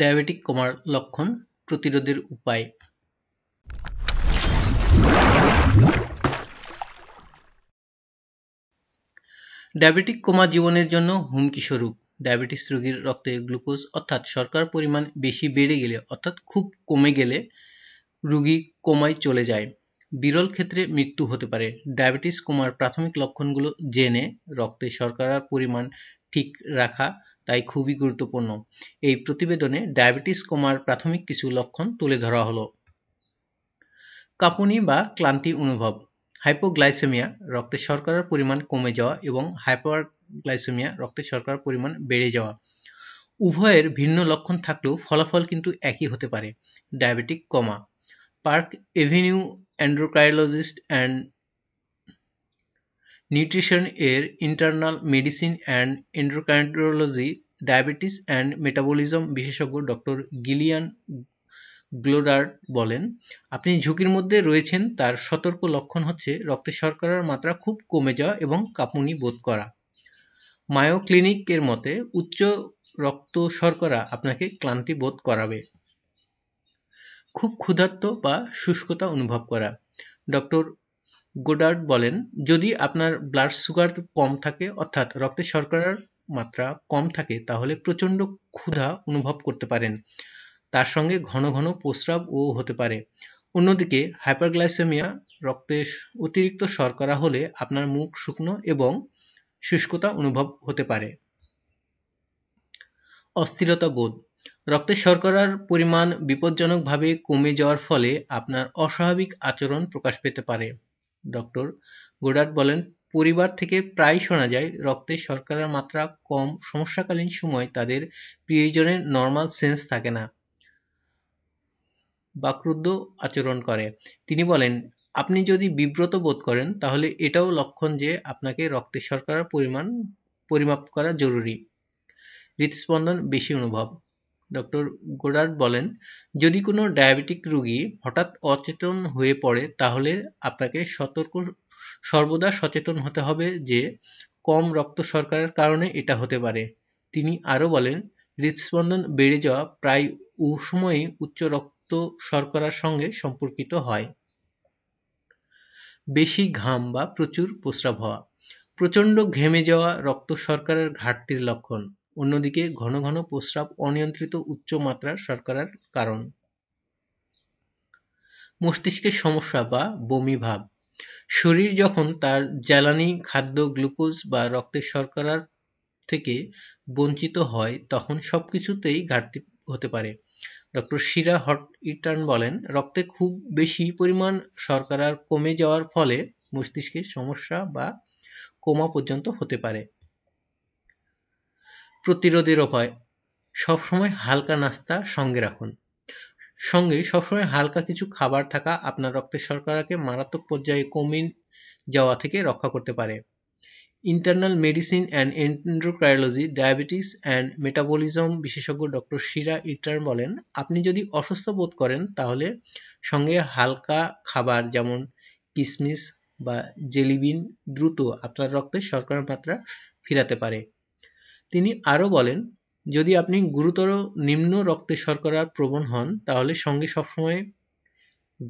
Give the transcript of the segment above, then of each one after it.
Diabetic কমার লক্ষণ প্রতিরোধের উপায় ডায়াবেটিক কমা জীবনের জন্য হুমকি স্বরূপ ডায়াবেটিস রোগীর রক্তে গ্লুকোজ অর্থাৎ সরকার পরিমাণ বেশি বেড়ে গেলে অর্থাৎ খুব কমে গেলে রুগী কমায় চলে যায় বিরল ক্ষেত্রে মৃত্যু হতে পারে ডায়াবেটিস কমার প্রাথমিক লক্ষণগুলো জেনে রক্তে শর্করার পরিমাণ ঠিক রাখা তাই খুবই গুরুত্বপূর্ণ এই প্রতিবেদনে ডায়াবেটিস কমার প্রাথমিক কিছু লক্ষণ তুলে ধরা হলো কাঁপুনি বা ক্লান্তি অনুভব হাইপোগ্লাইসেমিয়া রক্তে শর্করার পরিমাণ কমে যাওয়া এবং হাইপার গ্লাইসেমিয়া রক্তে শর্করার পরিমাণ বেড়ে যাওয়া উভয়ের ভিন্ন লক্ষণ থাকলেও ফলাফল কিন্তু একই হতে পারে ডায়াবেটিক কমা park avenue endocrinologist and nutrition এর internal medicine and endocrinology diabetes and metabolism বিশেষজ্ঞ ডক্টর গিলিয়ান গ্লোডার বলেন আপনি ঝুঁকির মধ্যে রয়েছেন তার সতর্ক লক্ষণ হচ্ছে রক্ত শর্করার মাত্রা খুব কমে যাওয়া এবং কাঁপুনি বোধ করা মায়ো ক্লিনিকের মতে উচ্চ রক্ত শর্করা আপনাকে ক্লান্তি বোধ করাবে খুব ক্ষুধার্ত বা শুষ্কতা অনুভব করা ডক্টর গোডার্ড বলেন, যদি আপনার ব্লাড সুগার কম থাকে অর্থাৎ রক্তে শর্করার মাত্রা কম থাকে তাহলে প্রচণ্ড ক্ষুধা অনুভব করতে পারেন, তার সঙ্গে ঘন ঘন প্রস্রাব ও হতে পারে। অন্যদিকে হাইপারগ্লাইসেমিয়া রক্তে অতিরিক্ত শর্করা হলে আপনার মুখ শুকনো এবং শুষ্কতা অনুভব হতে পারে। অস্থিরতা বোধ রক্তে শর্করার পরিমাণ বিপজ্জনকভাবে কমে যাওয়ার ফলে আপনার অস্বাভাবিক আচরণ প্রকাশ পেতে পারে। ডক্টর গোডার্ড বলেন, পরিবার থেকে প্রায়ই শোনা যায় রক্তে শর্করার মাত্রা কম সমস্যাকালীন সময়ে তাদের প্রিয়জনের নর্মাল সেন্স থাকে না, বাকরুদ্ধ আচরণ করে। তিনি বলেন, আপনি যদি বিব্রত বোধ করেন তাহলে এটাও লক্ষণ যে আপনাকে রক্তে শর্করার পরিমাণ পরিমাপ করা জরুরি। হৃদস্পন্দন বেশি অনুভব ডক্টর গোডার্ড বলেন, "যদি কোনো ডায়াবেটিক রোগী হঠাৎ অচেতন হয়ে পড়ে, তাহলে আপনাকে সতর্ক সর্বদা সচেতন হতে হবে যে কম রক্ত শর্করার কারণে এটা হতে পারে।" তিনি আরও বলেন, "হৃদস্পন্দন বেড়ে যাওয়া প্রায় সময়ই উচ্চ রক্ত শর্করার সঙ্গে সম্পর্কিত হয়।" বেশি ঘাম বা প্রচুর প্রস্রাব হওয়া প্রচণ্ড ঘেমে যাওয়া রক্ত শর্করার ঘাটতির লক্ষণ। অন্যদিকে ঘন ঘন প্রস্রাব অনিয়ন্ত্রিত উচ্চ মাত্রার শর্করার কারণ মস্তিষ্কের সমস্যা বা বমি ভাব শরীর যখন তার জ্বালানি খাদ্য গ্লুকোজ বা রক্তের শর্করার থেকে বঞ্চিত হয় তখন সবকিছুতেই ঘাটতি হতে পারে ডক্টর শিরা হট ইটার্ন বলেন রক্তে খুব বেশি পরিমাণ শর্করার কমে যাওয়ার ফলে মস্তিষ্কের সমস্যা বা কোমা পর্যন্ত হতে পারে প্রতিরোধের উপায় সবসময় হালকা নাস্তা সঙ্গে রাখুন সঙ্গে সবসময় হালকা কিছু খাবার থাকা আপনার রক্তের শর্করাকে মারাত্মক পর্যায়ে কমে যাওয়া থেকে রক্ষা করতে পারে internal medicine and endocrinology diabetes and metabolism বিশেষজ্ঞ ডক্টর শিরা ইটার বলেন আপনি যদি অসুস্থ বোধ করেন তাহলে সঙ্গে হালকা খাবার যেমন কিসমিস বা জেলিবিন দ্রুত আপনার রক্তের শর্করার মাত্রা ফিরাতে পারে তিনি আরও বলেন যদি আপনি গুরুতর নিম্ন রক্তে শর্করার প্রবণ হন তাহলে সঙ্গে সবসময়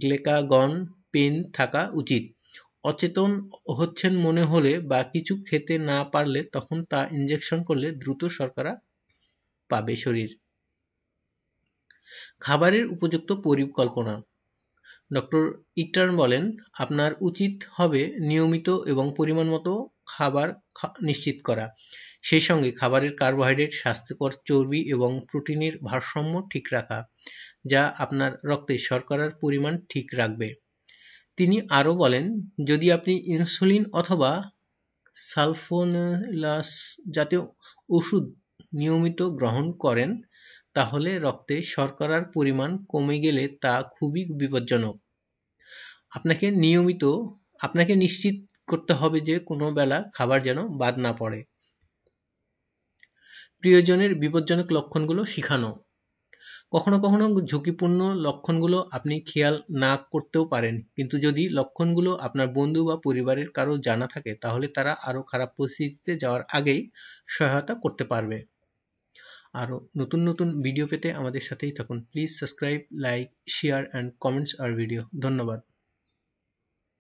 গ্লেকাগন পেন থাকা উচিত অচেতন হচ্ছেন মনে হলে বা কিছু খেতে না পারলে তখন তা ইনজেকশন করলে দ্রুত শর্করা পাবে শরীর খাবারের উপযুক্ত পরিকল্পনা ডক্টর ইটার্ন বলেন আপনার উচিত হবে নিয়মিত এবং পরিমাণ মতো খাবার নিশ্চিত করা সেই সঙ্গে খাবারের কার্বোহাইড্রেট স্বাস্থ্যকর চর্বি এবং প্রোটিনের ভারসাম্য ঠিক রাখা যা আপনার রক্তে শর্করার পরিমাণ ঠিক রাখবে তিনি আরও বলেন যদি আপনি ইনসুলিন অথবা সালফোনলাস জাতীয় ওষুধ নিয়মিত গ্রহণ করেন তাহলে রক্তে শর্করার পরিমাণ কমে গেলে তা খুবই বিপজ্জনক আপনাকে নিয়মিত আপনাকে নিশ্চিত করতে হবে যে কোনো বেলা খাবার যেন বাদ না পড়ে প্রিয়জনের বিপজ্জনক লক্ষণগুলো শিখানো কখনো কখনো ঝুঁকিপূর্ণ লক্ষণগুলো আপনি খেয়াল না করতেও পারেন কিন্তু যদি লক্ষণগুলো আপনার বন্ধু বা পরিবারের কারো জানা থাকে তাহলে তারা আরও খারাপ পরিস্থিতিতে যাওয়ার আগেই সহায়তা করতে পারবে আরও নতুন নতুন ভিডিও পেতে আমাদের সাথেই থাকুন please subscribe like share and comments আর ভিডিও ধন্যবাদ